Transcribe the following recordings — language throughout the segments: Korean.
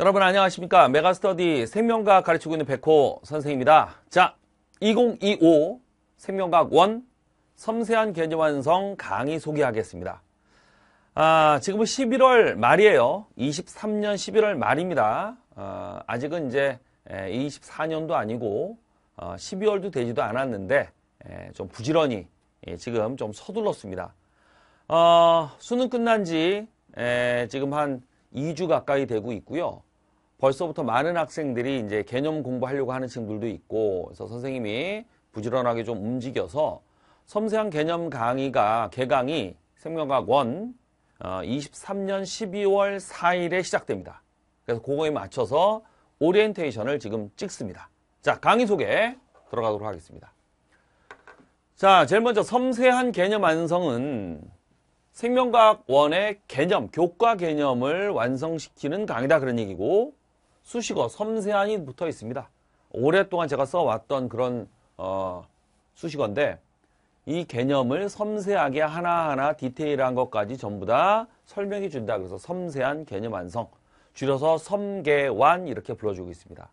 여러분 안녕하십니까 메가스터디 생명과학 가르치고 있는 백호 선생입니다 자2025 생명과학 1 섬세한 개념 완성 강의 소개하겠습니다 아 지금은 11월 말이에요 23년 11월 말입니다 아, 아직은 이제 24년도 아니고 12월도 어, 되지도 않았는데 좀 부지런히 예, 지금 좀 서둘렀습니다 어, 수능 끝난 지 지금 한 2주 가까이 되고 있고요 벌써부터 많은 학생들이 이제 개념 공부하려고 하는 친구들도 있고 그래서 선생님이 부지런하게 좀 움직여서 섬세한 개념 강의가 개강이 생명과학 원 23년 12월 4일에 시작됩니다. 그래서 그거에 맞춰서 오리엔테이션을 지금 찍습니다. 자, 강의 소개 들어가도록 하겠습니다. 자, 제일 먼저 섬세한 개념 완성은 생명과학원의 개념, 교과 개념을 완성시키는 강의다 그런 얘기고 수식어 섬세한이 붙어 있습니다. 오랫동안 제가 써왔던 그런 어, 수식어인데 이 개념을 섬세하게 하나하나 디테일한 것까지 전부 다 설명해 준다. 그래서 섬세한 개념 완성, 줄여서 섬계완 이렇게 불러주고 있습니다.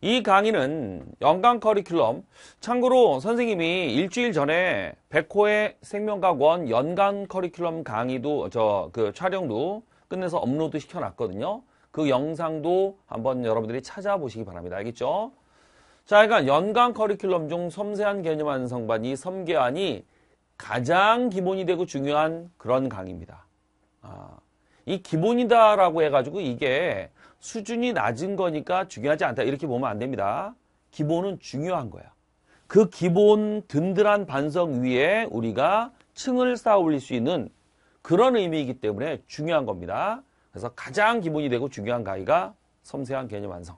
이 강의는 연간 커리큘럼, 참고로 선생님이 일주일 전에 백호의 생명과원 학 연간 커리큘럼 강의도 저 그 촬영도 끝내서 업로드 시켜놨거든요. 그 영상도 한번 여러분들이 찾아보시기 바랍니다. 알겠죠? 자, 그러니까 연간 커리큘럼 중 섬세한 개념 완성반이 섬계안이 가장 기본이 되고 중요한 그런 강의입니다. 아, 이 기본이다라고 해가지고 이게 수준이 낮은 거니까 중요하지 않다 이렇게 보면 안 됩니다. 기본은 중요한 거야. 그 기본 든든한 반성 위에 우리가 층을 쌓아 올릴 수 있는 그런 의미이기 때문에 중요한 겁니다. 그래서 가장 기본이 되고 중요한 강의가 섬세한 개념 완성.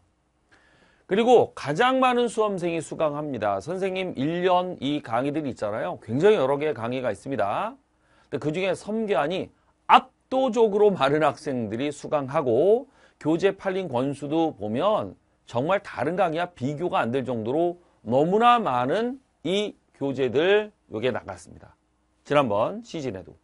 그리고 가장 많은 수험생이 수강합니다. 선생님 1년 이 강의들이 있잖아요. 굉장히 여러 개의 강의가 있습니다. 그중에 섬계안이 압도적으로 많은 학생들이 수강하고 교재 팔린 권수도 보면 정말 다른 강의와 비교가 안 될 정도로 너무나 많은 이 교재들 여기에 나갔습니다. 지난번 시즌에도.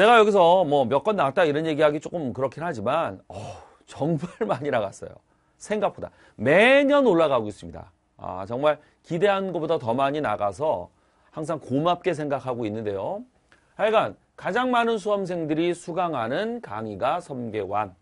내가 여기서 뭐 몇 건나왔다 이런 얘기하기 조금 그렇긴 하지만 어, 정말 많이 나갔어요. 생각보다 매년 올라가고 있습니다. 아, 정말 기대한 것보다 더 많이 나가서 항상 고맙게 생각하고 있는데요. 하여간 가장 많은 수험생들이 수강하는 강의가 섬계완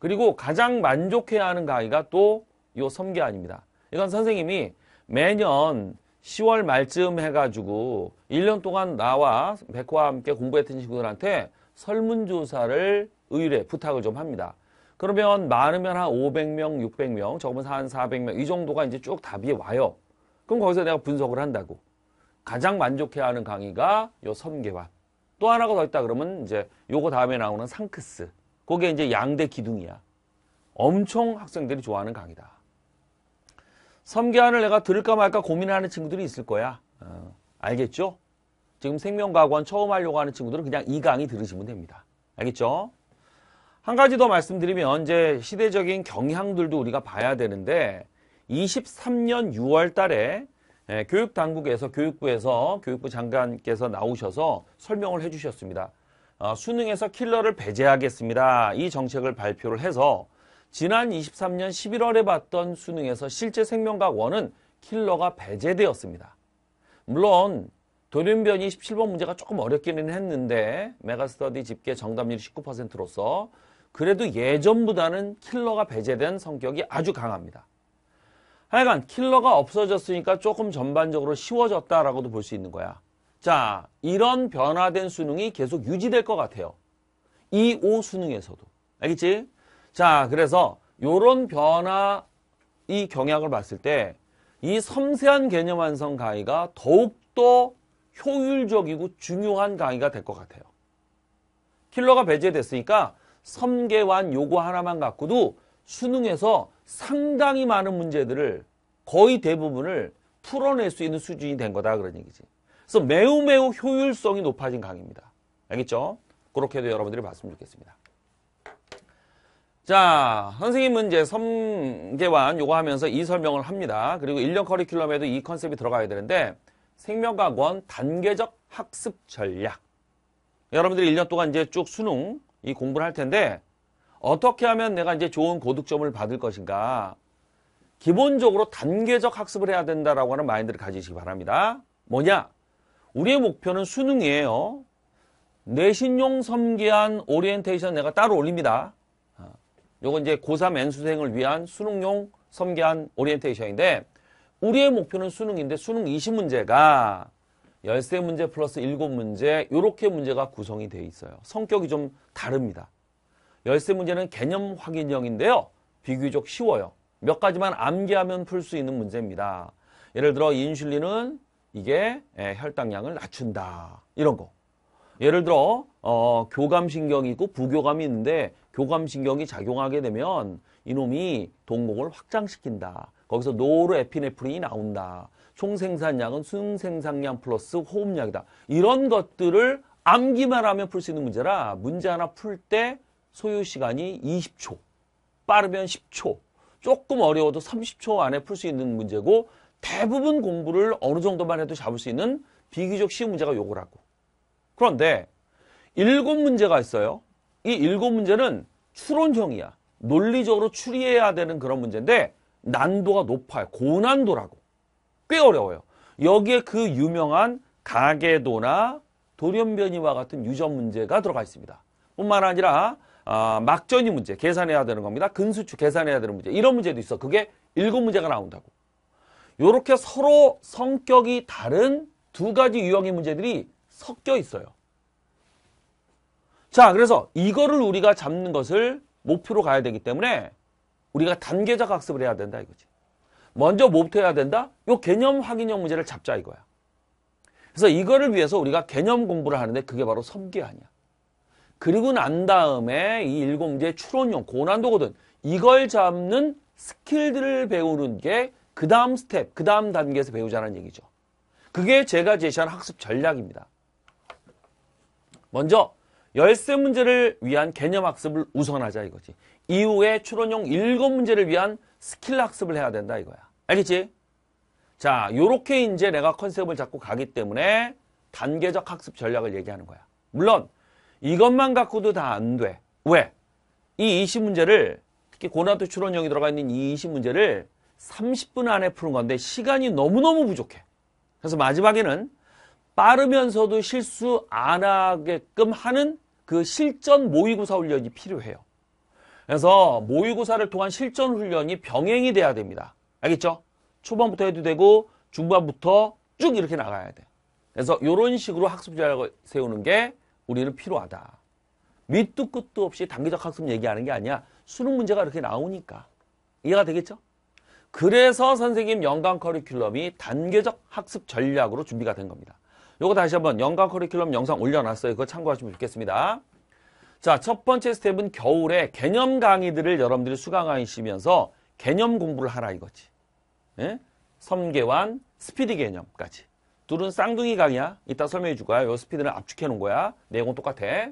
그리고 가장 만족해야 하는 강의가 또 이 섬계완입니다. 이건 선생님이 매년 10월 말쯤 해가지고 1년 동안 나와 백호와 함께 공부했던 친구들한테 설문조사를 의뢰, 부탁을 좀 합니다. 그러면 많으면 한 500명, 600명, 적으면 한 400명 이 정도가 이제 쭉 답이 와요. 그럼 거기서 내가 분석을 한다고. 가장 만족해하는 강의가 요 섬계환. 또 하나가 더 있다 그러면 이제 요거 다음에 나오는 상크스. 그게 이제 양대 기둥이야. 엄청 학생들이 좋아하는 강의다. 섬기안을 내가 들을까 말까 고민하는 친구들이 있을 거야. 어, 알겠죠? 지금 생명과학원 처음 하려고 하는 친구들은 그냥 이 강의 들으시면 됩니다. 알겠죠? 한 가지 더 말씀드리면 이제 시대적인 경향들도 우리가 봐야 되는데 23년 6월 달에 예, 교육당국에서 교육부에서 교육부 장관께서 나오셔서 설명을 해주셨습니다. 어, 수능에서 킬러를 배제하겠습니다. 이 정책을 발표를 해서 지난 23년 11월에 봤던 수능에서 실제 생명과학 1은 킬러가 배제되었습니다. 물론 돌연변이 17번 문제가 조금 어렵기는 했는데 메가스터디 집계 정답률 19%로서 그래도 예전보다는 킬러가 배제된 성격이 아주 강합니다. 하여간 킬러가 없어졌으니까 조금 전반적으로 쉬워졌다라고도 볼 수 있는 거야. 자, 이런 변화된 수능이 계속 유지될 것 같아요. 이5 수능에서도. 알겠지? 자, 그래서 요런 변화 이 경향을 봤을 때 이 섬세한 개념 완성 강의가 더욱더 효율적이고 중요한 강의가 될 것 같아요. 킬러가 배제됐으니까 섬계완 요거 하나만 갖고도 수능에서 상당히 많은 문제들을 거의 대부분을 풀어낼 수 있는 수준이 된 거다 그런 얘기지. 그래서 매우 매우 효율성이 높아진 강의입니다. 알겠죠? 그렇게도 여러분들이 봤으면 좋겠습니다. 자, 선생님 문제 섬개완 요거 하면서 이 설명을 합니다. 그리고 1년 커리큘럼에도 이 컨셉이 들어가야 되는데 생명과학원 단계적 학습 전략. 여러분들이 1년 동안 이제 쭉 수능 이 공부를 할 텐데 어떻게 하면 내가 이제 좋은 고득점을 받을 것인가? 기본적으로 단계적 학습을 해야 된다라고 하는 마인드를 가지시기 바랍니다. 뭐냐? 우리의 목표는 수능이에요. 내신용 섬계한 오리엔테이션 내가 따로 올립니다. 요건 이제 고3 N수생을 위한 수능용 섬기한 오리엔테이션인데 우리의 목표는 수능인데 수능 20문제가 13문제 플러스 7문제 요렇게 문제가 구성이 돼 있어요. 성격이 좀 다릅니다. 13문제는 개념 확인형인데요. 비교적 쉬워요. 몇 가지만 암기하면 풀 수 있는 문제입니다. 예를 들어 인슐린은 이게 예, 혈당량을 낮춘다. 이런 거. 예를 들어 어, 교감신경이 있고 부교감이 있는데 교감신경이 작용하게 되면 이놈이 동맥을 확장시킨다. 거기서 노르에피네프린이 나온다. 총생산량은 순생산량 플러스 호흡약이다 이런 것들을 암기만 하면 풀 수 있는 문제라 문제 하나 풀 때 소요시간이 20초, 빠르면 10초, 조금 어려워도 30초 안에 풀 수 있는 문제고 대부분 공부를 어느 정도만 해도 잡을 수 있는 비교적 쉬운 문제가 요거라고. 그런데 7 문제가 있어요. 이7 문제는 추론형이야. 논리적으로 추리해야 되는 그런 문제인데 난도가 높아요. 고난도라고. 꽤 어려워요. 여기에 그 유명한 가계도나 돌연변이와 같은 유전 문제가 들어가 있습니다. 뿐만 아니라 아, 막전이 문제 계산해야 되는 겁니다. 근수축 계산해야 되는 문제 이런 문제도 있어. 그게 일곱 문제가 나온다고. 이렇게 서로 성격이 다른 두 가지 유형의 문제들이 섞여 있어요. 자, 그래서 이거를 우리가 잡는 것을 목표로 가야 되기 때문에 우리가 단계적 학습을 해야 된다 이거지. 먼저 목표 해야 된다? 요 개념 확인형 문제를 잡자 이거야. 그래서 이거를 위해서 우리가 개념 공부를 하는데 그게 바로 섬계아니야 그리고 난 다음에 이 일곱 문제 추론형 고난도거든. 이걸 잡는 스킬들을 배우는 게 그 다음 스텝, 그 다음 단계에서 배우자는 얘기죠. 그게 제가 제시한 학습 전략입니다. 먼저 열쇠 문제를 위한 개념 학습을 우선하자 이거지. 이후에 추론용 일곱 문제를 위한 스킬 학습을 해야 된다 이거야. 알겠지? 자, 요렇게 이제 내가 컨셉을 잡고 가기 때문에 단계적 학습 전략을 얘기하는 거야. 물론 이것만 갖고도 다 안 돼. 왜? 이 20문제를 특히 고난도 추론형이 들어가 있는 이 20문제를 30분 안에 푸는 건데 시간이 너무너무 부족해. 그래서 마지막에는 빠르면서도 실수 안 하게끔 하는 그 실전 모의고사 훈련이 필요해요. 그래서 모의고사를 통한 실전 훈련이 병행이 돼야 됩니다. 알겠죠? 초반부터 해도 되고 중반부터 쭉 이렇게 나가야 돼. 그래서 이런 식으로 학습 전략을 세우는 게 우리는 필요하다. 밑도 끝도 없이 단기적 학습 얘기하는 게 아니야. 수능 문제가 이렇게 나오니까. 이해가 되겠죠? 그래서 선생님 연간 커리큘럼이 단계적 학습 전략으로 준비가 된 겁니다. 요거 다시 한번 연가 커리큘럼 영상 올려놨어요. 그거 참고하시면 좋겠습니다. 자, 첫 번째 스텝은 겨울에 개념 강의들을 여러분들이 수강하시면서 개념 공부를 하라 이거지. 예? 섬계환, 스피드 개념까지. 둘은 쌍둥이 강의야. 이따 설명해 줄 거야. 요 스피드는 압축해 놓은 거야. 내용은 똑같아.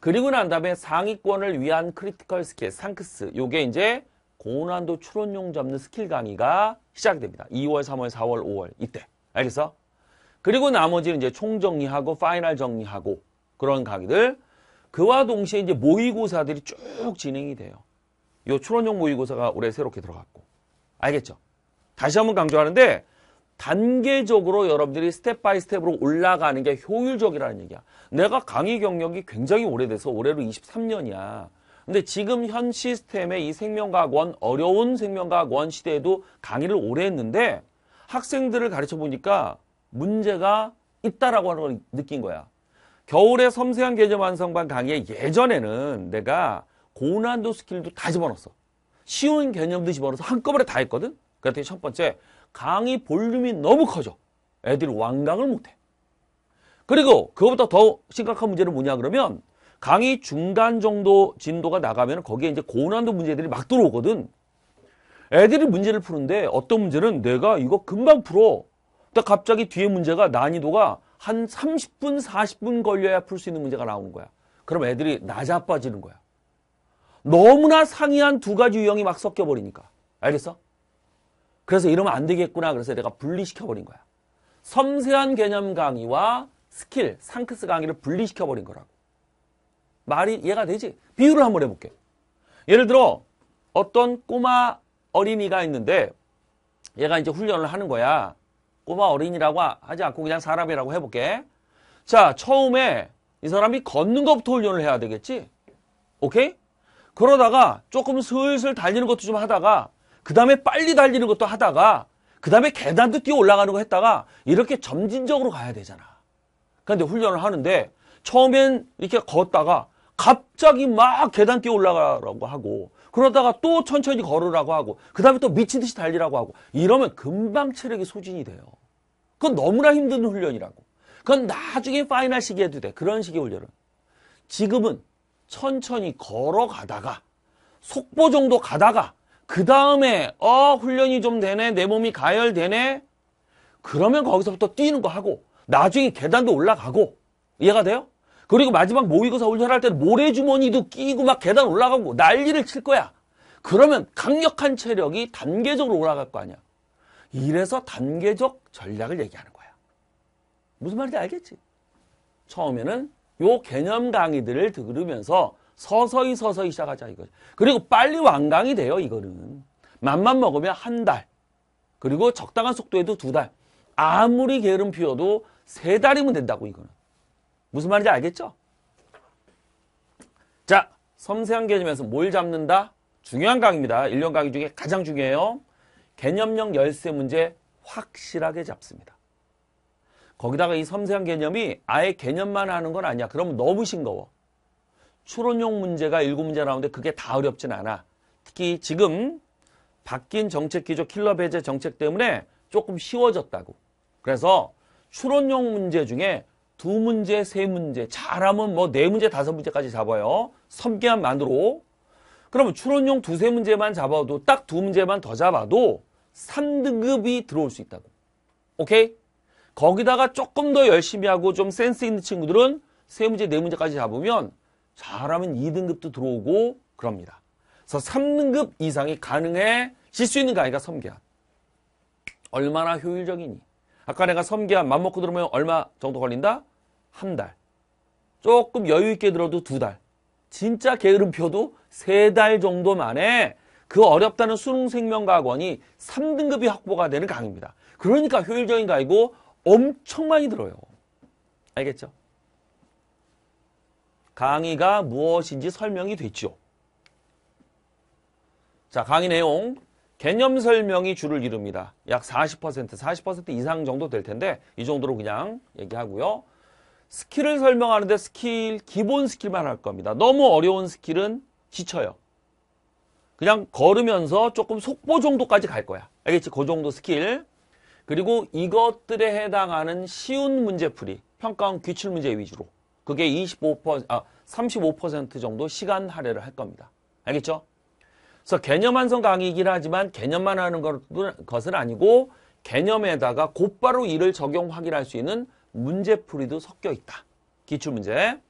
그리고 난 다음에 상위권을 위한 크리티컬 스킬, 상크스. 요게 이제 고난도 추론용 잡는 스킬 강의가 시작됩니다. 2월, 3월, 4월, 5월 이때. 알겠어? 그리고 나머지는 이제 총정리하고 파이널 정리하고 그런 강의들 그와 동시에 이제 모의고사들이 쭉 진행이 돼요. 요 추론형 모의고사가 올해 새롭게 들어갔고 알겠죠? 다시 한번 강조하는데 단계적으로 여러분들이 스텝 바이 스텝으로 올라가는 게 효율적이라는 얘기야. 내가 강의 경력이 굉장히 오래돼서 올해로 23년이야. 근데 지금 현 시스템의 이 생명과학원 어려운 생명과학원 시대에도 강의를 오래 했는데 학생들을 가르쳐 보니까 문제가 있다라고 하는 걸 느낀 거야. 겨울에 섬세한 계절 완성반 강의에 예전에는 내가 고난도 스킬도 다 집어넣었어. 쉬운 개념도 집어넣어서 한꺼번에 다 했거든. 그랬더니 첫 번째, 강의 볼륨이 너무 커져. 애들이 완강을 못해. 그리고 그것보다더 심각한 문제는 뭐냐 그러면 강의 중간 정도 진도가 나가면 거기에 이제 고난도 문제들이 막 들어오거든. 애들이 문제를 푸는데 어떤 문제는 내가 이거 금방 풀어. 근 갑자기 뒤에 문제가 난이도가 한 30분, 40분 걸려야 풀 수 있는 문제가 나오는 거야. 그럼 애들이 낮아빠지는 거야. 너무나 상이한 두 가지 유형이 막 섞여버리니까. 알겠어? 그래서 이러면 안 되겠구나. 그래서 내가 분리시켜버린 거야. 섬세한 개념 강의와 스킬, 상크스 강의를 분리시켜버린 거라고. 말이 이해가 되지? 비유를 한번 해볼게. 예를 들어 어떤 꼬마 어린이가 있는데 얘가 이제 훈련을 하는 거야. 꼬마 어린이라고 하지 않고 그냥 사람이라고 해볼게. 자, 처음에 이 사람이 걷는 것부터 훈련을 해야 되겠지? 오케이? 그러다가 조금 슬슬 달리는 것도 좀 하다가 그 다음에 빨리 달리는 것도 하다가 그 다음에 계단도 뛰어 올라가는 거 했다가 이렇게 점진적으로 가야 되잖아. 그런데 훈련을 하는데 처음엔 이렇게 걷다가 갑자기 막 계단 뛰어 올라가라고 하고 그러다가 또 천천히 걸으라고 하고 그 다음에 또 미친 듯이 달리라고 하고 이러면 금방 체력이 소진이 돼요. 그건 너무나 힘든 훈련이라고. 그건 나중에 파이널 시기 해도 돼. 그런 식의 훈련은. 지금은 천천히 걸어가다가 속보 정도 가다가 그 다음에 어 훈련이 좀 되네 내 몸이 가열되네 그러면 거기서부터 뛰는 거 하고 나중에 계단도 올라가고 이해가 돼요? 그리고 마지막 모의고사 훈련할 때는 모래주머니도 끼고 막 계단 올라가고 난리를 칠 거야. 그러면 강력한 체력이 단계적으로 올라갈 거 아니야. 이래서 단계적 전략을 얘기하는 거야. 무슨 말인지 알겠지? 처음에는 요 개념 강의들을 들으면서 서서히 서서히 시작하자 이거죠. 그리고 빨리 완강이 돼요 이거는. 맘만 먹으면 한 달. 그리고 적당한 속도에도 두 달. 아무리 게으름 피워도 세 달이면 된다고 이거는. 무슨 말인지 알겠죠? 자, 섬세한 개념에서 뭘 잡는다? 중요한 강입니다. 의 1년 강의 중에 가장 중요해요. 개념형 열쇠 문제 확실하게 잡습니다. 거기다가 이 섬세한 개념이 아예 개념만 하는 건 아니야. 그럼 너무 싱거워. 추론용 문제가 7문제 나오는데 그게 다 어렵진 않아. 특히 지금 바뀐 정책 기조 킬러 배제 정책 때문에 조금 쉬워졌다고. 그래서 추론용 문제 중에 두 문제, 세 문제, 잘하면 뭐 네 문제, 다섯 문제까지 잡아요. 섬기한만으로. 그러면 추론용 두 세 문제만 잡아도 딱 두 문제만 더 잡아도 3등급이 들어올 수 있다고. 오케이? 거기다가 조금 더 열심히 하고 좀 센스 있는 친구들은 세 문제, 네 문제까지 잡으면 잘하면 2등급도 들어오고 그럽니다. 그래서 3등급 이상이 가능해질 수 있는 거 아이가 섬기한. 얼마나 효율적이니? 아까 내가 섬기한 맘먹고 들으면 얼마 정도 걸린다? 한 달. 조금 여유 있게 들어도 두 달. 진짜 게으름 펴도 세 달 정도 만에 그 어렵다는 수능 생명과학원이 3등급이 확보가 되는 강입니다. 의 그러니까 효율적인 강의고 엄청 많이 들어요. 알겠죠? 강의가 무엇인지 설명이 됐죠. 자, 강의 내용 개념 설명이 주를 이룹니다. 약 40%, 40% 이상 정도 될 텐데 이 정도로 그냥 얘기하고요. 스킬을 설명하는데 스킬, 기본 스킬만 할 겁니다. 너무 어려운 스킬은 지쳐요. 그냥 걸으면서 조금 속보 정도까지 갈 거야. 알겠지? 그 정도 스킬. 그리고 이것들에 해당하는 쉬운 문제풀이, 평가원 기출 문제 위주로. 그게 25%, 아, 35% 정도 시간 할애를 할 겁니다. 알겠죠? 그래서 개념 완성 강의이긴 하지만 개념만 하는 것은 아니고 개념에다가 곧바로 이를 적용 확인할 수 있는 문제풀이도 섞여 있다. 기출문제.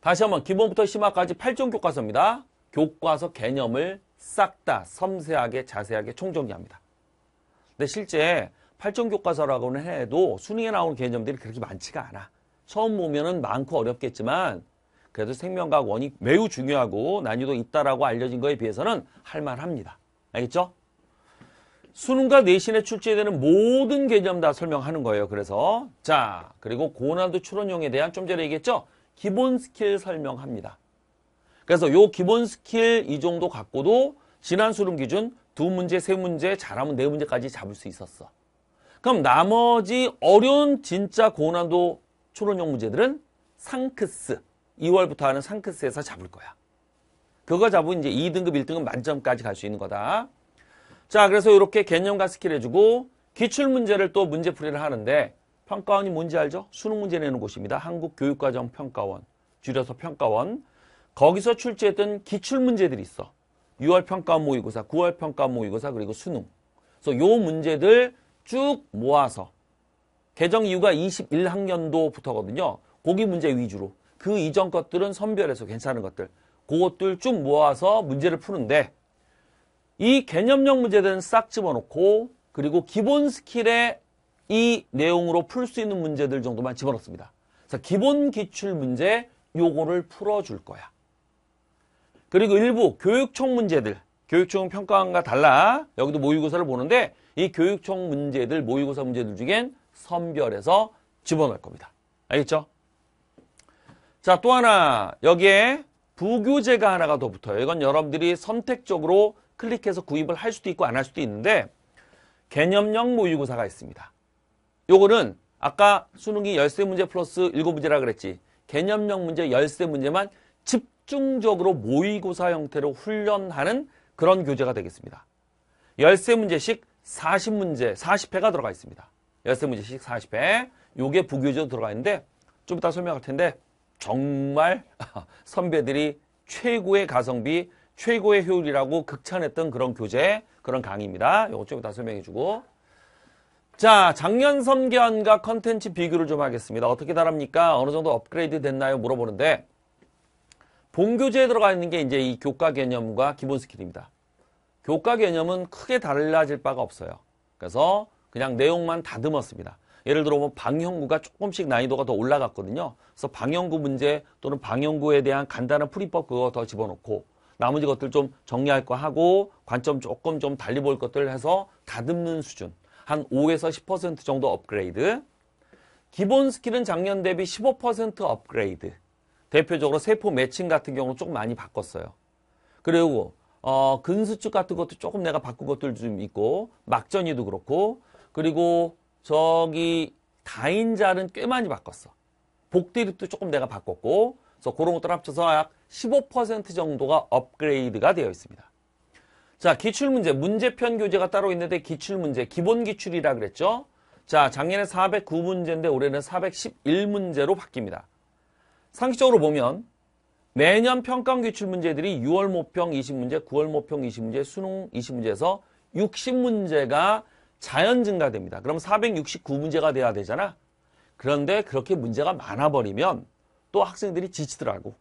다시 한번 기본부터 심화까지 8종 교과서입니다. 교과서 개념을 싹 다 섬세하게 자세하게 총정리합니다. 근데 실제 8종 교과서라고는 해도 수능에 나오는 개념들이 그렇게 많지가 않아. 처음 보면은 많고 어렵겠지만 그래도 생명과 원이 매우 중요하고 난이도 있다라고 알려진 거에 비해서는 할만합니다. 알겠죠? 수능과 내신에 출제되는 모든 개념 다 설명하는 거예요. 그래서 자 그리고 고난도 추론용에 대한 좀 전에 얘기했죠? 기본 스킬 설명합니다. 그래서 요 기본 스킬 이 정도 갖고도 지난 수능 기준 두 문제, 세 문제, 잘하면 네 문제까지 잡을 수 있었어. 그럼 나머지 어려운 진짜 고난도 추론용 문제들은 상크스, 2월부터 하는 상크스에서 잡을 거야. 그거 잡으면 이제 2등급, 1등급 만점까지 갈 수 있는 거다. 자, 그래서 이렇게 개념과 스킬 해주고 기출문제를 또 문제풀이를 하는데 평가원이 뭔지 알죠? 수능 문제 내는 곳입니다. 한국교육과정평가원, 줄여서 평가원. 거기서 출제했던 기출문제들이 있어. 6월 평가 원 모의고사, 9월 평가 원 모의고사, 그리고 수능. 그래서 요 문제들 쭉 모아서 개정 이유가 21학년도부터거든요. 고기 문제 위주로 그 이전 것들은 선별해서 괜찮은 것들 그것들 쭉 모아서 문제를 푸는데 이 개념형 문제들은 싹 집어넣고 그리고 기본 스킬에 이 내용으로 풀 수 있는 문제들 정도만 집어넣습니다. 그래서 기본 기출 문제 요거를 풀어줄 거야. 그리고 일부 교육청 문제들 교육청 평가원과 달라 여기도 모의고사를 보는데 이 교육청 문제들 모의고사 문제들 중엔 선별해서 집어넣을 겁니다. 알겠죠? 자, 또 하나 여기에 부교재가 하나가 더 붙어요. 이건 여러분들이 선택적으로 클릭해서 구입을 할 수도 있고 안 할 수도 있는데 개념형 모의고사가 있습니다. 요거는 아까 수능이 열세 문제 플러스 일곱 문제라 그랬지 개념형 문제 열세 문제만 집중적으로 모의고사 형태로 훈련하는 그런 교재가 되겠습니다. 열세 문제씩 사십 문제 사십 회가 들어가 있습니다. 열세 문제씩 사십 회 요게 부교재로 들어가 있는데 좀 이따 설명할 텐데 정말 선배들이 최고의 가성비, 최고의 효율이라고 극찬했던 그런 교재, 그런 강의입니다. 이것 좀 이따 설명해주고. 자, 작년 선개월과 컨텐츠 비교를 좀 하겠습니다. 어떻게 다릅니까? 어느 정도 업그레이드 됐나요? 물어보는데 본교재에 들어가 있는 게 이제 이 교과 개념과 기본 스킬입니다. 교과 개념은 크게 달라질 바가 없어요. 그래서 그냥 내용만 다듬었습니다. 예를 들어 보면 방영구가 조금씩 난이도가 더 올라갔거든요. 그래서 방영구 문제 또는 방영구에 대한 간단한 풀이법 그거 더 집어넣고 나머지 것들 좀 정리할 거 하고 관점 조금 좀 달리 볼 것들 해서 다듬는 수준 한 5에서 10% 정도 업그레이드 기본 스킬은 작년 대비 15% 업그레이드 대표적으로 세포 매칭 같은 경우 는 조금 많이 바꿨어요 그리고 어, 근수축 같은 것도 조금 내가 바꾼 것들 좀 있고 막전이도 그렇고 그리고 저기 다인자는꽤 많이 바꿨어. 복디립도 조금 내가 바꿨고 그래서 그런 것들 합쳐서 약 15% 정도가 업그레이드가 되어 있습니다. 자, 기출문제, 문제편 교재가 따로 있는데 기출문제, 기본 기출이라 그랬죠? 자, 작년에 409문제인데 올해는 411문제로 바뀝니다. 상식적으로 보면 매년 평가원 기출문제들이 6월 모평 20문제, 9월 모평 20문제, 수능 20문제에서 60문제가 자연 증가됩니다. 그럼 469문제가 돼야 되잖아. 그런데 그렇게 문제가 많아버리면 또 학생들이 지치더라고.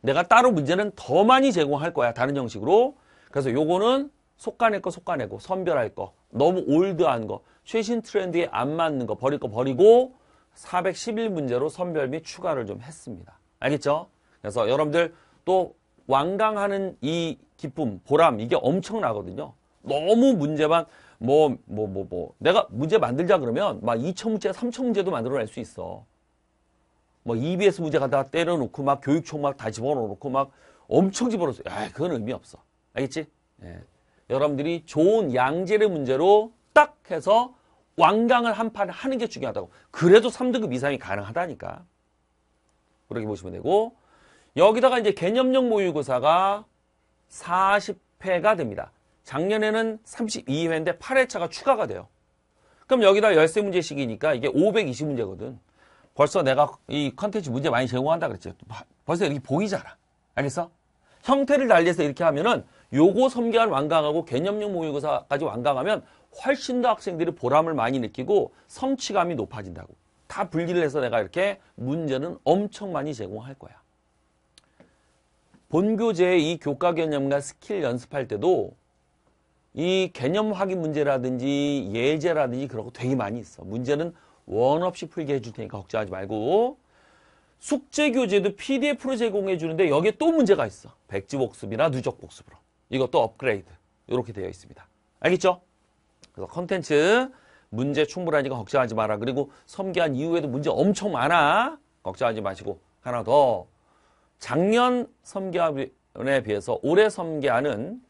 내가 따로 문제는 더 많이 제공할 거야. 다른 형식으로. 그래서 요거는 속가낼 거 속가내고 선별할 거 너무 올드한 거 최신 트렌드에 안 맞는 거 버릴 거 버리고 411문제로 선별 및 추가를 좀 했습니다. 알겠죠? 그래서 여러분들 또 완강하는 이 기쁨, 보람 이게 엄청나거든요. 너무 문제만 뭐, 뭐, 뭐, 뭐. 내가 문제 만들자 그러면 막 2천문제, 3천문제도 만들어낼 수 있어. 뭐 EBS 문제 갖다 때려놓고 막 교육청 막다 집어넣어놓고 막 엄청 집어넣었어. 야, 그건 의미 없어. 알겠지? 예. 여러분들이 좋은 양질의 문제로 딱 해서 완강을한 판 하는 게 중요하다고. 그래도 3등급 이상이 가능하다니까. 그렇게 보시면 되고 여기다가 이제 개념형 모의고사가 40회가 됩니다. 작년에는 32회인데 8회차가 추가가 돼요. 그럼 여기다 1 3 문제씩이니까 이게 520문제거든. 벌써 내가 이 컨텐츠 문제 많이 제공한다 그랬죠 벌써 이렇게 보이잖아. 알겠어? 형태를 달리해서 이렇게 하면은 요거 섬개한 완강하고 개념용 모의고사까지 완강하면 훨씬 더 학생들이 보람을 많이 느끼고 성취감이 높아진다고. 다 분리를 해서 내가 이렇게 문제는 엄청 많이 제공할 거야. 본교재의 이 교과 개념과 스킬 연습할 때도 이 개념 확인 문제라든지 예제라든지 그런 거 되게 많이 있어. 문제는 원 없이 풀게 해줄 테니까 걱정하지 말고 숙제 교재도 PDF로 제공해 주는데 여기에 또 문제가 있어. 백지 복습이나 누적 복습으로. 이것도 업그레이드. 이렇게 되어 있습니다. 알겠죠? 그래서 컨텐츠 문제 충분하니까 걱정하지 마라. 그리고 섬기한 이후에도 문제 엄청 많아. 걱정하지 마시고 하나 더 작년 섬기한에 비해서 올해 섬기한은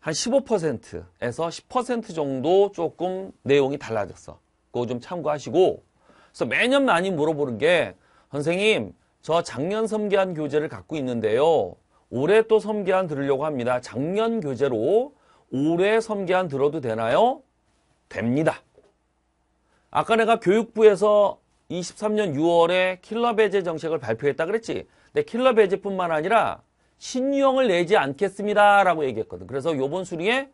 한 15%에서 10% 정도 조금 내용이 달라졌어. 그거 좀 참고하시고 그래서 매년 많이 물어보는 게 선생님 저 작년 섬기한 교재를 갖고 있는데요. 올해 또 섬기한 들으려고 합니다. 작년 교재로 올해 섬기한 들어도 되나요? 됩니다. 아까 내가 교육부에서 23년 6월에 킬러 배제 정책을 발표했다 그랬지. 근데 킬러 배제뿐만 아니라 신유형을 내지 않겠습니다라고 얘기했거든. 그래서 요번 수리에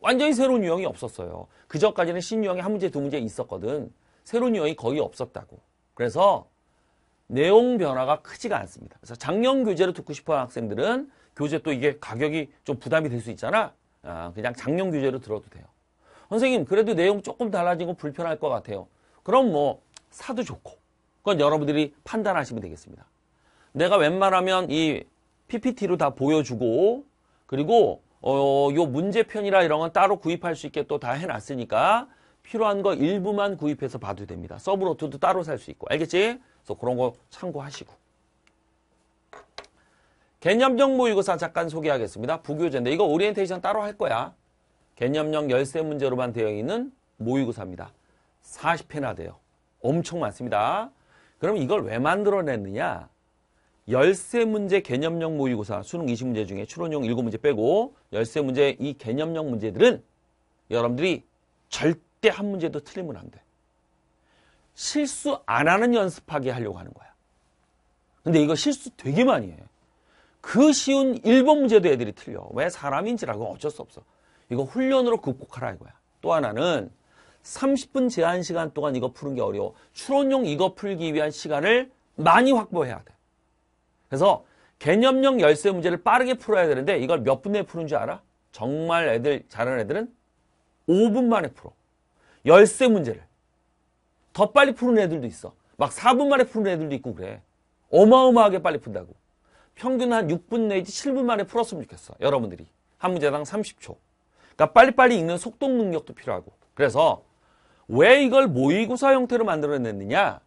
완전히 새로운 유형이 없었어요. 그전까지는 신유형이 한 문제, 두 문제 있었거든. 새로운 유형이 거의 없었다고. 그래서 내용 변화가 크지가 않습니다. 그래서 작년 교재를 듣고 싶어 하는 학생들은 교재 또 이게 가격이 좀 부담이 될 수 있잖아. 아, 그냥 작년 교재로 들어도 돼요. 선생님 그래도 내용 조금 달라진 건 불편할 것 같아요. 그럼 뭐 사도 좋고 그건 여러분들이 판단하시면 되겠습니다. 내가 웬만하면 이 PPT로 다 보여주고 그리고 어, 요 문제편이라 이런 건 따로 구입할 수 있게 또 다 해놨으니까 필요한 거 일부만 구입해서 봐도 됩니다. 서브노트도 따로 살 수 있고 알겠지? 그래서 그런 거 참고하시고 개념형 모의고사 잠깐 소개하겠습니다. 부교재인데 이거 오리엔테이션 따로 할 거야. 개념형 열쇠 문제로만 되어 있는 모의고사입니다. 40회나 돼요. 엄청 많습니다. 그럼 이걸 왜 만들어냈느냐? 열세 문제 개념형 모의고사 수능 20문제 중에 추론용 7문제 빼고 열세 문제 이 개념형 문제들은 여러분들이 절대 한 문제도 틀리면 안 돼. 실수 안 하는 연습하게 하려고 하는 거야. 근데 이거 실수 되게 많이 해. 그 쉬운 1번 문제도 애들이 틀려. 왜 사람인지라고 어쩔 수 없어. 이거 훈련으로 극복하라 이거야. 또 하나는 30분 제한 시간 동안 이거 푸는 게 어려워. 추론용 이거 풀기 위한 시간을 많이 확보해야 돼. 그래서 개념형 열쇠 문제를 빠르게 풀어야 되는데 이걸 몇 분 내에 푸는 줄 알아? 정말 애들 잘하는 애들은 5분 만에 풀어. 열쇠 문제를. 더 빨리 푸는 애들도 있어. 막 4분 만에 푸는 애들도 있고 그래. 어마어마하게 빨리 푼다고. 평균 한 6분 내지 7분 만에 풀었으면 좋겠어. 여러분들이. 한 문제당 30초. 그러니까 빨리빨리 읽는 속독 능력도 필요하고. 그래서 왜 이걸 모의고사 형태로 만들어냈느냐?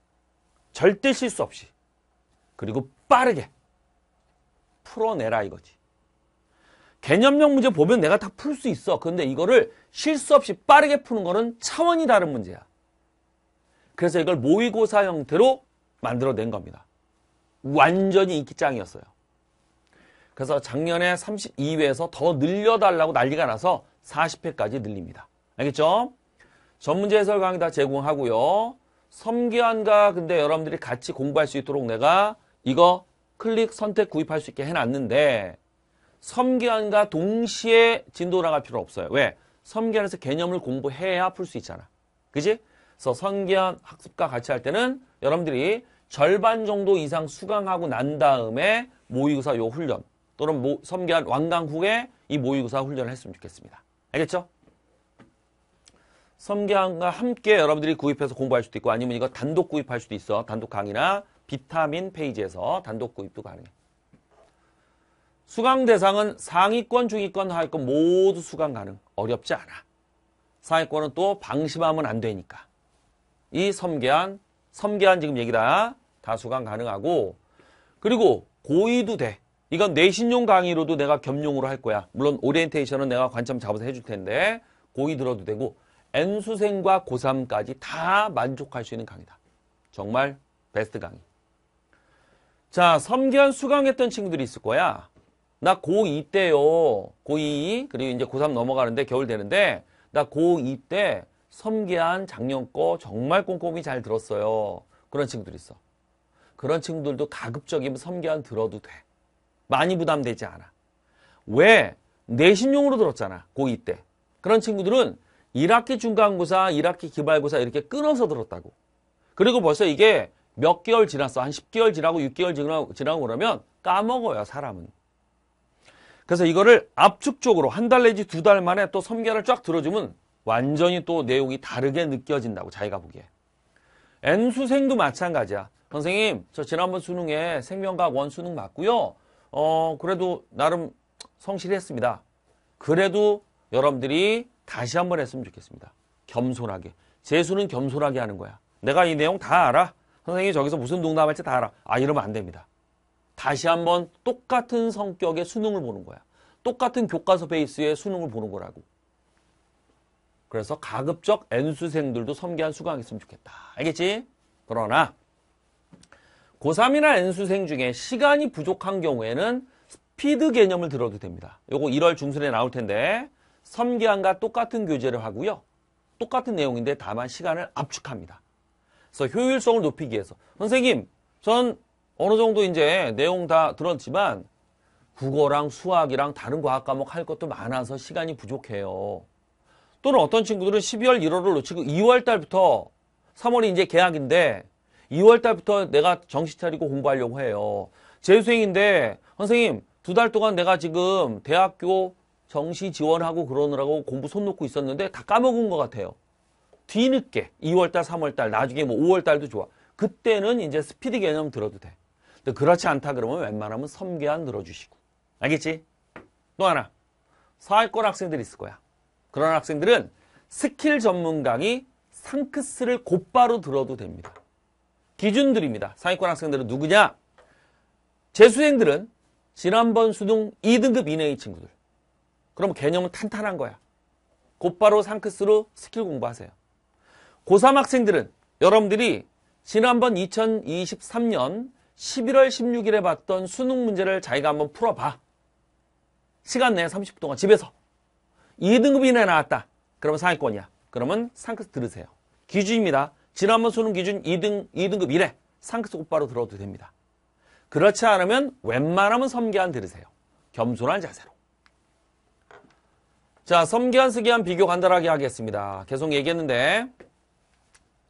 절대 실수 없이. 그리고 빠르게 풀어내라 이거지. 개념형 문제 보면 내가 다 풀 수 있어. 근데 이거를 실수 없이 빠르게 푸는 거는 차원이 다른 문제야. 그래서 이걸 모의고사 형태로 만들어낸 겁니다. 완전히 인기 짱이었어요. 그래서 작년에 32회에서 더 늘려달라고 난리가 나서 40회까지 늘립니다. 알겠죠? 전문제 해설 강의 다 제공하고요. 섬기한과 근데 여러분들이 같이 공부할 수 있도록 내가 이거 클릭 선택 구입할 수 있게 해놨는데 섬기한과 동시에 진도 나갈 필요 없어요. 왜? 섬기한에서 개념을 공부해야 풀 수 있잖아. 그지? 그래서 섬기한 학습과 같이 할 때는 여러분들이 절반 정도 이상 수강하고 난 다음에 모의고사 요 훈련 또는 모, 섬기한 완강 후에 이 모의고사 훈련을 했으면 좋겠습니다. 알겠죠? 섬기한과 함께 여러분들이 구입해서 공부할 수도 있고 아니면 이거 단독 구입할 수도 있어. 단독 강의나 비타민 페이지에서 단독 구입도 가능해요. 수강 대상은 상위권, 중위권, 하위권 모두 수강 가능. 어렵지 않아. 상위권은 또 방심하면 안 되니까. 이섬계안섬계안 지금 얘기다. 다 수강 가능하고 그리고 고의도 돼. 이건 내신용 강의로도 내가 겸용으로 할 거야. 물론 오리엔테이션은 내가 관점 잡아서 해줄 텐데 고의 들어도 되고 N수생과 고3까지 다 만족할 수 있는 강의다. 정말 베스트 강의. 자, 섬기한 수강했던 친구들이 있을 거야. 나 고2 때요. 고2, 그리고 이제 고3 넘어가는데 겨울 되는데 나 고2 때 섬기한 작년 거 정말 꼼꼼히 잘 들었어요. 그런 친구들 있어. 그런 친구들도 가급적이면 섬기한 들어도 돼. 많이 부담되지 않아. 왜? 내신용으로 들었잖아. 고2 때. 그런 친구들은 1학기 중간고사, 1학기 기말고사 이렇게 끊어서 들었다고. 그리고 벌써 이게 몇 개월 지났어. 한 10개월 지나고 6개월 지나고, 지나고 그러면 까먹어요, 사람은. 그래서 이거를 압축적으로 한 달 내지 두 달 만에 또 섬계를 쫙 들어주면 완전히 또 내용이 다르게 느껴진다고 자기가 보기에. N수생도 마찬가지야. 선생님, 저 지난번 수능에 생명과학 원 수능 맞고요. 어, 그래도 나름 성실히 했습니다. 그래도 여러분들이 다시 한번 했으면 좋겠습니다. 겸손하게. 재수는 겸손하게 하는 거야. 내가 이 내용 다 알아. 선생님이 저기서 무슨 농담할지 다 알아. 아 이러면 안 됩니다. 다시 한번 똑같은 성격의 수능을 보는 거야. 똑같은 교과서 베이스의 수능을 보는 거라고. 그래서 가급적 N수생들도 섬기한 수강했으면 좋겠다. 알겠지? 그러나 고3이나 N수생 중에 시간이 부족한 경우에는 스피드 개념을 들어도 됩니다. 요거 1월 중순에 나올 텐데 섬기한과 똑같은 교재를 하고요. 똑같은 내용인데 다만 시간을 압축합니다. 그래서 효율성을 높이기 위해서 선생님 전 어느 정도 이제 내용 다 들었지만 국어랑 수학이랑 다른 과학 과목 할 것도 많아서 시간이 부족해요. 또는 어떤 친구들은 12월 1월을 놓치고 2월 달부터 3월이 이제 개학인데 2월 달부터 내가 정시 차리고 공부하려고 해요. 재수생인데 선생님 두 달 동안 내가 지금 대학교 정시 지원하고 그러느라고 공부 손 놓고 있었는데 다 까먹은 것 같아요. 뒤늦게 2월달, 3월달, 나중에 뭐 5월달도 좋아. 그때는 이제 스피드 개념 들어도 돼. 근데 그렇지 않다 그러면 웬만하면 섬계안 들어주시고. 알겠지? 또 하나. 사회권 학생들이 있을 거야. 그런 학생들은 스킬 전문 강의 상크스를 곧바로 들어도 됩니다. 기준들입니다. 상위권 학생들은 누구냐? 재수생들은 지난번 수능 2등급 이내의 친구들. 그럼 개념은 탄탄한 거야. 곧바로 상크스로 스킬 공부하세요. 고3 학생들은 여러분들이 지난번 2023년 11월 16일에 봤던 수능 문제를 자기가 한번 풀어봐. 시간 내에 30분 동안 집에서 2등급 이내 나왔다. 그러면 상위권이야. 그러면 상크스 들으세요. 기준입니다. 지난번 수능 기준 2등, 2등급 이내 상크스 곧바로 들어도 됩니다. 그렇지 않으면 웬만하면 섬기한 들으세요. 겸손한 자세로. 자, 섬기한, 쓰기한 비교 간단하게 하겠습니다. 계속 얘기했는데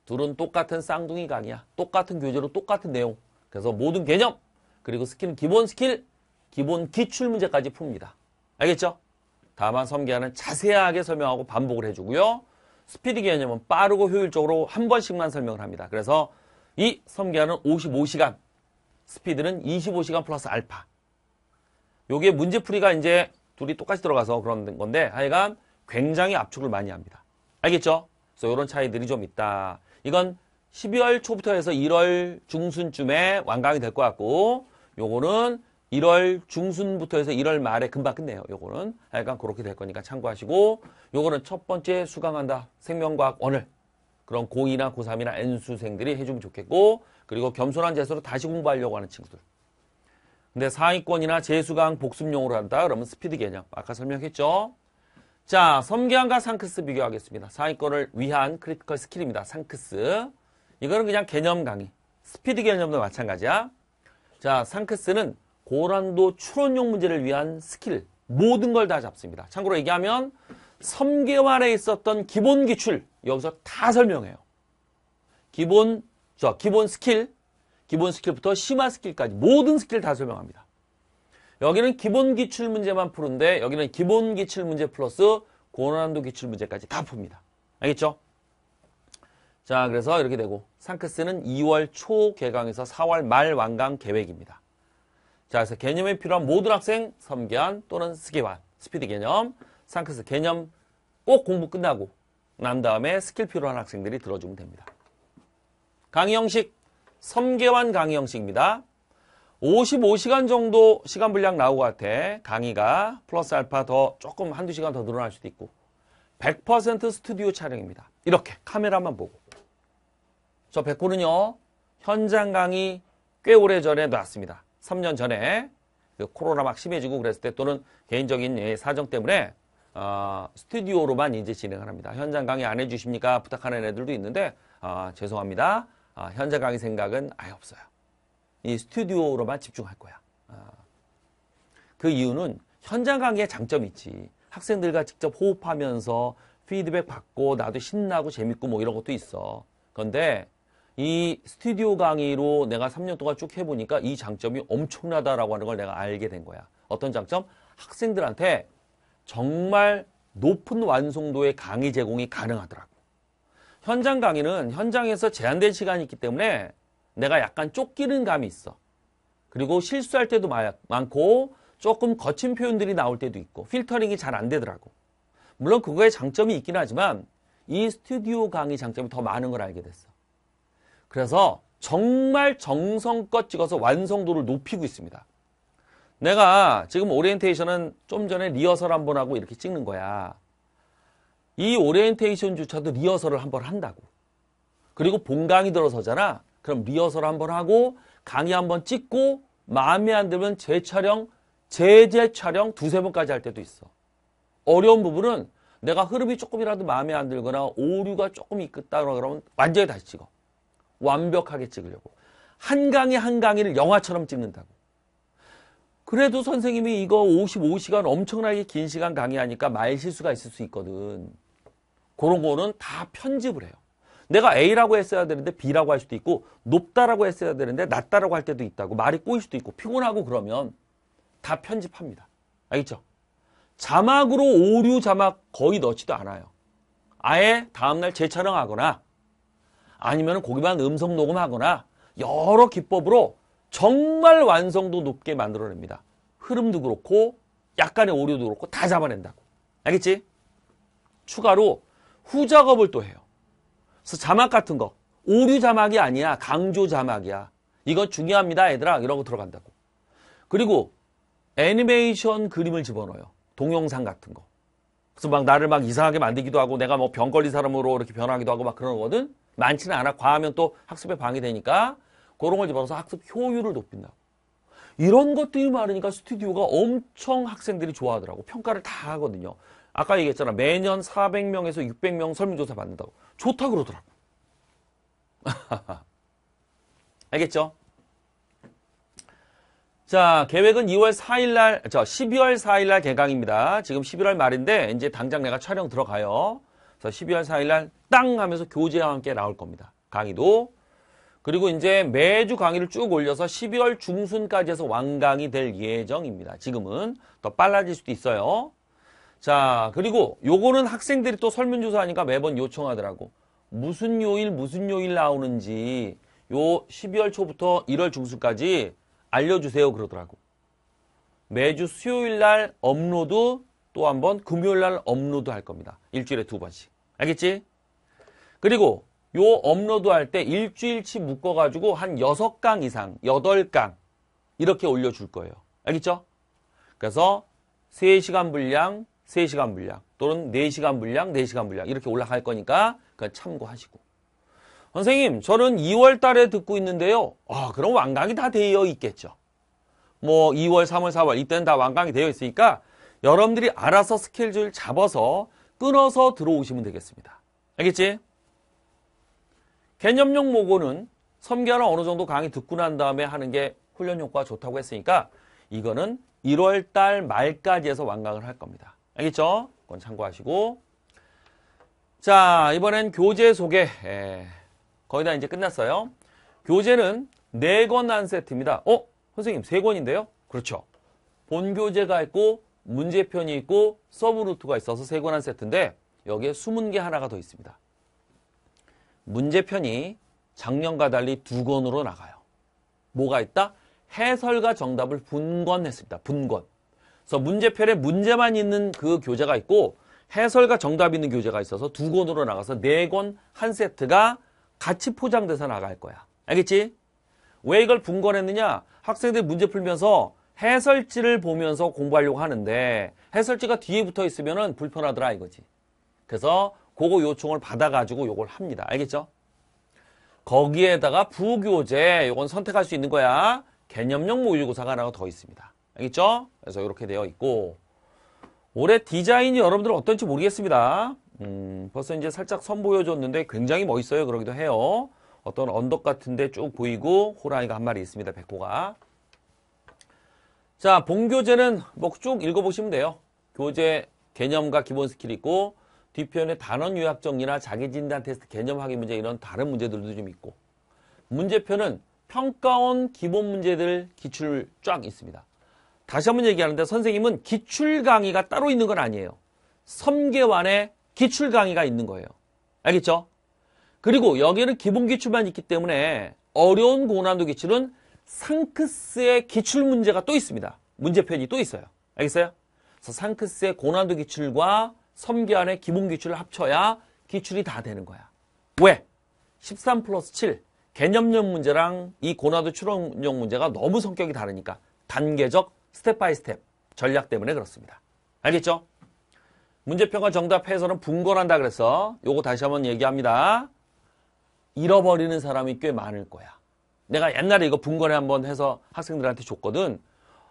둘은 똑같은 쌍둥이 강의야. 똑같은 교재로 똑같은 내용. 그래서 모든 개념 그리고 스킬은 기본 스킬, 기본 기출 문제까지 풉니다. 알겠죠? 다만 섬기하는 자세하게 설명하고 반복을 해주고요. 스피드 개념은 빠르고 효율적으로 한 번씩만 설명을 합니다. 그래서 이 섬기하는 55시간, 스피드는 25시간 플러스 알파. 요게 문제풀이가 이제 둘이 똑같이 들어가서 그런 건데 하여간 굉장히 압축을 많이 합니다. 알겠죠? 그래서 이런 차이들이 좀 있다. 이건 12월 초부터 해서 1월 중순쯤에 완강이 될 것 같고 요거는 1월 중순부터 해서 1월 말에 금방 끝내요. 요거는 약간 그렇게 될 거니까 참고하시고 요거는 첫 번째 수강한다. 생명과학 원을 그런 고2나 고3이나 N수생들이 해주면 좋겠고 그리고 겸손한 재수로 다시 공부하려고 하는 친구들 근데 상위권이나 재수강 복습용으로 한다 그러면 스피드 개념 아까 설명했죠 자, 섬기안과 상크스 비교하겠습니다. 상위권을 위한 크리티컬 스킬입니다. 상크스. 이거는 그냥 개념 강의. 스피드 개념도 마찬가지야. 자, 상크스는 고난도 추론용 문제를 위한 스킬. 모든 걸 다 잡습니다. 참고로 얘기하면 섬계월에 있었던 기본 기출 여기서 다 설명해요. 기본 저 기본 스킬, 기본 스킬부터 심화 스킬까지 모든 스킬 다 설명합니다. 여기는 기본 기출 문제만 푸는데 여기는 기본 기출 문제 플러스 고난도 기출 문제까지 다 풉니다. 알겠죠? 자, 그래서 이렇게 되고 상크스는 2월 초 개강에서 4월 말 완강 계획입니다. 자, 그래서 개념에 필요한 모든 학생 섬기한 또는 스기반 스피드 개념, 상크스 개념 꼭 공부 끝나고 난 다음에 스킬 필요한 학생들이 들어주면 됩니다. 강의 형식, 섬계환 강의 형식입니다. 55시간 정도 시간 분량 나오고 같아. 강의가 플러스 알파 더 조금 한두 시간 더 늘어날 수도 있고 100% 스튜디오 촬영입니다. 이렇게 카메라만 보고 저 백호는요 현장 강의 꽤 오래전에 놨습니다. 3년 전에 그 코로나 막 심해지고 그랬을 때 또는 개인적인 예, 사정 때문에 어, 스튜디오로만 이제 진행을 합니다. 현장 강의 안 해주십니까? 부탁하는 애들도 있는데 어, 죄송합니다. 어, 현장 강의 생각은 아예 없어요. 이 스튜디오로만 집중할 거야. 아. 그 이유는 현장 강의의 장점이 있지. 학생들과 직접 호흡하면서 피드백 받고 나도 신나고 재밌고 뭐 이런 것도 있어. 그런데 이 스튜디오 강의로 내가 3년 동안 쭉 해보니까 이 장점이 엄청나다라고 하는 걸 내가 알게 된 거야. 어떤 장점? 학생들한테 정말 높은 완성도의 강의 제공이 가능하더라고. 현장 강의는 현장에서 제한된 시간이 있기 때문에 내가 약간 쫓기는 감이 있어. 그리고 실수할 때도 많고 조금 거친 표현들이 나올 때도 있고 필터링이 잘 안 되더라고. 물론 그거에 장점이 있긴 하지만 이 스튜디오 강의 장점이 더 많은 걸 알게 됐어. 그래서 정말 정성껏 찍어서 완성도를 높이고 있습니다. 내가 지금 오리엔테이션은 좀 전에 리허설 한 번 하고 이렇게 찍는 거야. 이 오리엔테이션조차도 리허설을 한 번 한다고. 그리고 본강이 들어서잖아. 그럼 리허설 한 번 하고 강의 한 번 찍고 마음에 안 들면 재촬영, 재재촬영 두세 번까지 할 때도 있어. 어려운 부분은 내가 흐름이 조금이라도 마음에 안 들거나 오류가 조금 있겠다 그러면 완전히 다시 찍어. 완벽하게 찍으려고. 한 강의 한 강의를 영화처럼 찍는다고. 그래도 선생님이 이거 55시간 엄청나게 긴 시간 강의하니까 말 실수가 있을 수 있거든. 그런 거는 다 편집을 해요. 내가 A라고 했어야 되는데 B라고 할 수도 있고 높다라고 했어야 되는데 낮다라고 할 때도 있다고 말이 꼬일 수도 있고 피곤하고 그러면 다 편집합니다. 알겠죠? 자막으로 오류 자막 거의 넣지도 않아요. 아예 다음날 재촬영하거나 아니면 거기만 음성 녹음하거나 여러 기법으로 정말 완성도 높게 만들어냅니다. 흐름도 그렇고 약간의 오류도 그렇고 다 잡아낸다고. 알겠지? 추가로 후작업을 또 해요. 그래서 자막 같은 거 오류 자막이 아니야 강조 자막이야. 이건 중요합니다 얘들아 이런 거 들어간다고. 그리고 애니메이션 그림을 집어넣어요. 동영상 같은 거. 그래서 막 나를 막 이상하게 만들기도 하고 내가 뭐 병 걸린 사람으로 이렇게 변하기도 하고 막 그러거든. 많지는 않아. 과하면 또 학습에 방해되니까 그런 걸 집어넣어서 학습 효율을 높인다. 이런 것들이 많으니까 스튜디오가 엄청 학생들이 좋아하더라고. 평가를 다 하거든요. 아까 얘기했잖아. 매년 400명에서 600명 설문조사 받는다고. 좋다 그러더라고. 알겠죠? 자, 계획은 2월 4일날, 저 12월 4일날 개강입니다. 지금 11월 말인데 이제 당장 내가 촬영 들어가요. 그래서 12월 4일날 땅 하면서 교재와 함께 나올 겁니다. 강의도. 그리고 이제 매주 강의를 쭉 올려서 12월 중순까지 해서 완강이 될 예정입니다. 지금은 더 빨라질 수도 있어요. 자, 그리고 요거는 학생들이 또 설문조사하니까 매번 요청하더라고. 무슨 요일, 무슨 요일 나오는지 요 12월 초부터 1월 중순까지 알려주세요 그러더라고. 매주 수요일 날 업로드 또한번 금요일 날 업로드 할 겁니다. 일주일에 두 번씩. 알겠지? 그리고 요 업로드 할 때 일주일치 묶어가지고 한 6강 이상, 8강 이렇게 올려줄 거예요. 알겠죠? 그래서 3시간 분량 3시간 분량 또는 4시간 분량 4시간 분량 이렇게 올라갈 거니까 그 참고하시고 선생님 저는 2월 달에 듣고 있는데요. 아 그럼 완강이 다 되어 있겠죠. 뭐 2월, 3월, 4월 이때는 다 완강이 되어 있으니까 여러분들이 알아서 스케줄 잡아서 끊어서 들어오시면 되겠습니다. 알겠지? 개념용 모고는 섬기하월 어느 정도 강의 듣고 난 다음에 하는 게 훈련 효과가 좋다고 했으니까 이거는 1월 달 말까지 해서 완강을 할 겁니다. 알겠죠? 그건 참고하시고 자 이번엔 교재 소개 예, 거의 다 이제 끝났어요. 교재는 4권 한 세트입니다. 어? 선생님 3권인데요? 그렇죠. 본교재가 있고 문제편이 있고 서브루트가 있어서 3권 한 세트인데 여기에 숨은 게 하나가 더 있습니다. 문제편이 작년과 달리 두 권으로 나가요. 뭐가 있다? 해설과 정답을 분권했습니다. 분권. 그래서 문제편에 문제만 있는 그 교재가 있고 해설과 정답이 있는 교재가 있어서 두 권으로 나가서 네 권 한 세트가 같이 포장돼서 나갈 거야. 알겠지? 왜 이걸 분권했느냐? 학생들 이 문제 풀면서 해설지를 보면서 공부하려고 하는데 해설지가 뒤에 붙어 있으면 불편하더라 이거지. 그래서 그거 요청을 받아가지고 요걸 합니다. 알겠죠? 거기에다가 부교재 요건 선택할 수 있는 거야. 개념용 모의고사가 하나 더 있습니다. 알겠죠? 그래서 이렇게 되어 있고 올해 디자인이 여러분들 어떤지 모르겠습니다. 음, 벌써 이제 살짝 선 보여줬는데 굉장히 멋있어요. 그러기도 해요. 어떤 언덕 같은데 쭉 보이고 호랑이가 한 마리 있습니다. 백호가. 자, 본교재는 뭐 쭉 읽어보시면 돼요. 교재 개념과 기본 스킬 이 있고 뒤편에 단원 요약 정리나 자기 진단 테스트 개념 확인 문제 이런 다른 문제들도 좀 있고 문제표는 평가원 기본 문제들 기출 쫙 있습니다. 다시 한번 얘기하는데 선생님은 기출 강의가 따로 있는 건 아니에요. 섬계월에 기출 강의가 있는 거예요. 알겠죠? 그리고 여기는 기본 기출만 있기 때문에 어려운 고난도 기출은 상크스의 기출 문제가 또 있습니다. 문제편이 또 있어요. 알겠어요? 그래서 상크스의 고난도 기출과 섬계월의 기본 기출을 합쳐야 기출이 다 되는 거야. 왜? 13 플러스 7 개념형 문제랑 이 고난도 추론형 문제가 너무 성격이 다르니까 단계적 스텝 바이 스텝 전략 때문에 그렇습니다. 알겠죠? 문제평과 정답 해설은 분권한다 그래서 요거 다시 한번 얘기합니다. 잃어버리는 사람이 꽤 많을 거야. 내가 옛날에 이거 분권에 한번 해서 학생들한테 줬거든.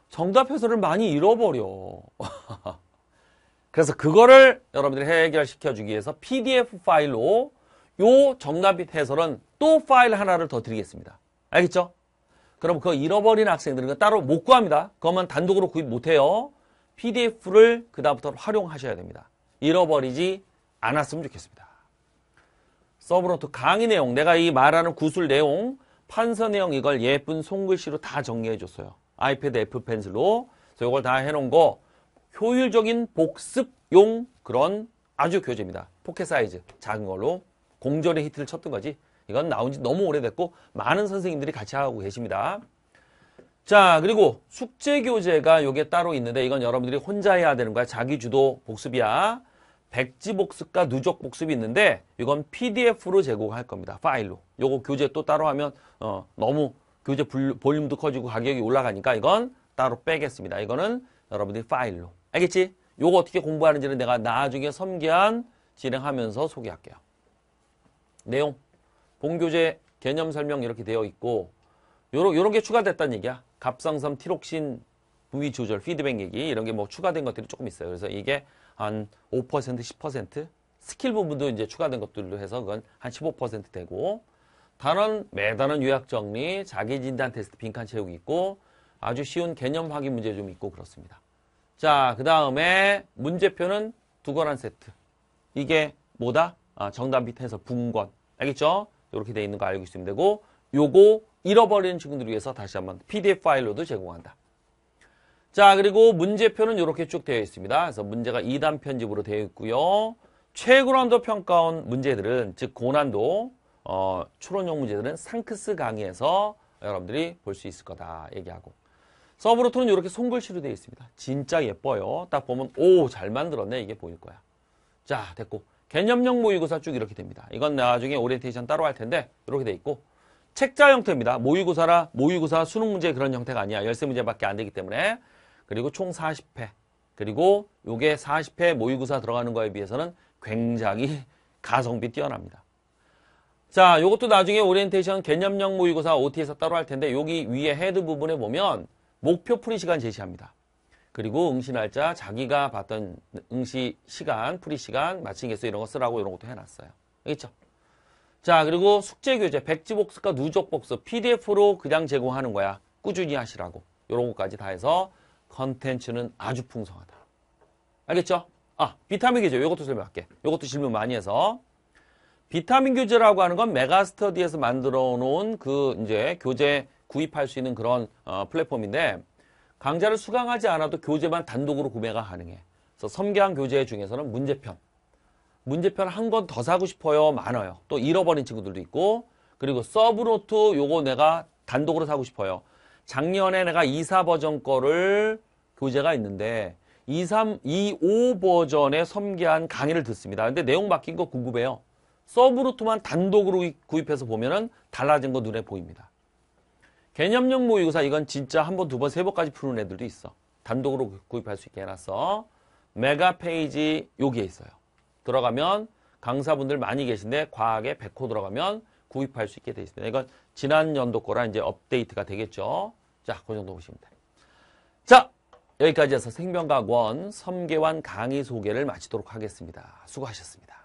정답 해설을 많이 잃어버려. 그래서 그거를 여러분들이 해결시켜주기 위해서 PDF 파일로 요 정답 해설은 또 파일 하나를 더 드리겠습니다. 알겠죠? 그럼 그 잃어버린 학생들은 그 따로 못 구합니다. 그거만 단독으로 구입 못해요. PDF를 그다음부터 활용하셔야 됩니다. 잃어버리지 않았으면 좋겠습니다. 서브노트 강의 내용, 내가 이 말하는 구술 내용, 판서 내용 이걸 예쁜 손글씨로 다 정리해 줬어요. 아이패드 F펜슬로. 그래서 이걸 다 해놓은 거 효율적인 복습용 그런 아주 교재입니다. 포켓 사이즈 작은 걸로 공전의 히트를 쳤던 거지. 이건 나온 지 너무 오래됐고 많은 선생님들이 같이 하고 계십니다. 자 그리고 숙제 교재가 요게 따로 있는데 이건 여러분들이 혼자 해야 되는 거야. 자기 주도 복습이야. 백지 복습과 누적 복습이 있는데 이건 PDF로 제공할 겁니다. 파일로. 요거 교재 또 따로 하면 어, 너무 교재 볼륨도 커지고 가격이 올라가니까 이건 따로 빼겠습니다. 이거는 여러분들이 파일로. 알겠지? 요거 어떻게 공부하는지는 내가 나중에 섬기한 진행하면서 소개할게요. 내용 본교재 개념 설명 이렇게 되어 있고 요런, 게 추가됐다는 얘기야. 갑상선 티록신 부위 조절, 피드백 얘기 이런 게 뭐 추가된 것들이 조금 있어요. 그래서 이게 한 5%, 10% 스킬 부분도 이제 추가된 것들로 해서 그건 한 15% 되고 다른 매단원 요약 정리, 자기 진단 테스트 빈칸 채우기 있고 아주 쉬운 개념 확인 문제 좀 있고 그렇습니다. 자, 그 다음에 문제표는 두 권 한 세트. 이게 뭐다? 아, 정답 밑에서 분권. 알겠죠? 이렇게 돼 있는 거 알고 있으면 되고 요거 잃어버리는 친구들 위해서 다시 한번 PDF 파일로도 제공한다. 자 그리고 문제표는 이렇게 쭉 되어 있습니다. 그래서 문제가 2단 편집으로 되어 있고요. 최고난도 평가원 문제들은 즉 고난도 어, 추론용 문제들은 상크스 강의에서 여러분들이 볼 수 있을 거다 얘기하고 서브로트는 이렇게 손글씨로 되어 있습니다. 진짜 예뻐요. 딱 보면 오 잘 만들었네 이게 보일 거야. 자 됐고 개념형 모의고사 쭉 이렇게 됩니다. 이건 나중에 오리엔테이션 따로 할 텐데 이렇게 돼 있고 책자 형태입니다. 모의고사라 모의고사 수능 문제 그런 형태가 아니야. 1 3 문제밖에 안 되기 때문에 그리고 총 40회 그리고 요게 40회 모의고사 들어가는 거에 비해서는 굉장히 가성비 뛰어납니다. 자, 요것도 나중에 오리엔테이션 개념형 모의고사 OT에서 따로 할 텐데 여기 위에 헤드 부분에 보면 목표 풀이 시간 제시합니다. 그리고 응시 날짜, 자기가 봤던 응시 시간, 프리 시간, 마친 개수 이런 거 쓰라고 이런 것도 해놨어요. 알겠죠? 자, 그리고 숙제 교재, 백지 복습과 누적 복습, PDF로 그냥 제공하는 거야. 꾸준히 하시라고. 이런 것까지 다 해서 컨텐츠는 아주 풍성하다. 알겠죠? 아, 비타민 교재. 이것도 설명할게. 이것도 질문 많이 해서. 비타민 교재라고 하는 건 메가스터디에서 만들어 놓은 그 이제 교재 구입할 수 있는 그런 어, 플랫폼인데 강좌를 수강하지 않아도 교재만 단독으로 구매가 가능해. 그래서 섬기한 교재 중에서는 문제편. 문제편 한 권 더 사고 싶어요. 많아요. 또 잃어버린 친구들도 있고 그리고 서브노트 요거 내가 단독으로 사고 싶어요. 작년에 내가 2, 4버전 거를 교재가 있는데 2, 3, 2, 5버전의 섬기한 강의를 듣습니다. 근데 내용 바뀐 거 궁금해요. 서브노트만 단독으로 구입해서 보면은 달라진 거 눈에 보입니다. 개념형 모의고사 이건 진짜 한 번, 두 번, 세 번까지 푸는 애들도 있어. 단독으로 구입할 수 있게 해놨어. 메가 페이지 여기에 있어요. 들어가면 강사분들 많이 계신데 과학에 100호 들어가면 구입할 수 있게 돼 있습니다. 이건 지난 연도 거라 이제 업데이트가 되겠죠. 자, 그 정도 보시면 돼요. 자, 여기까지 해서 생명과학원 섬계환 강의 소개를 마치도록 하겠습니다. 수고하셨습니다.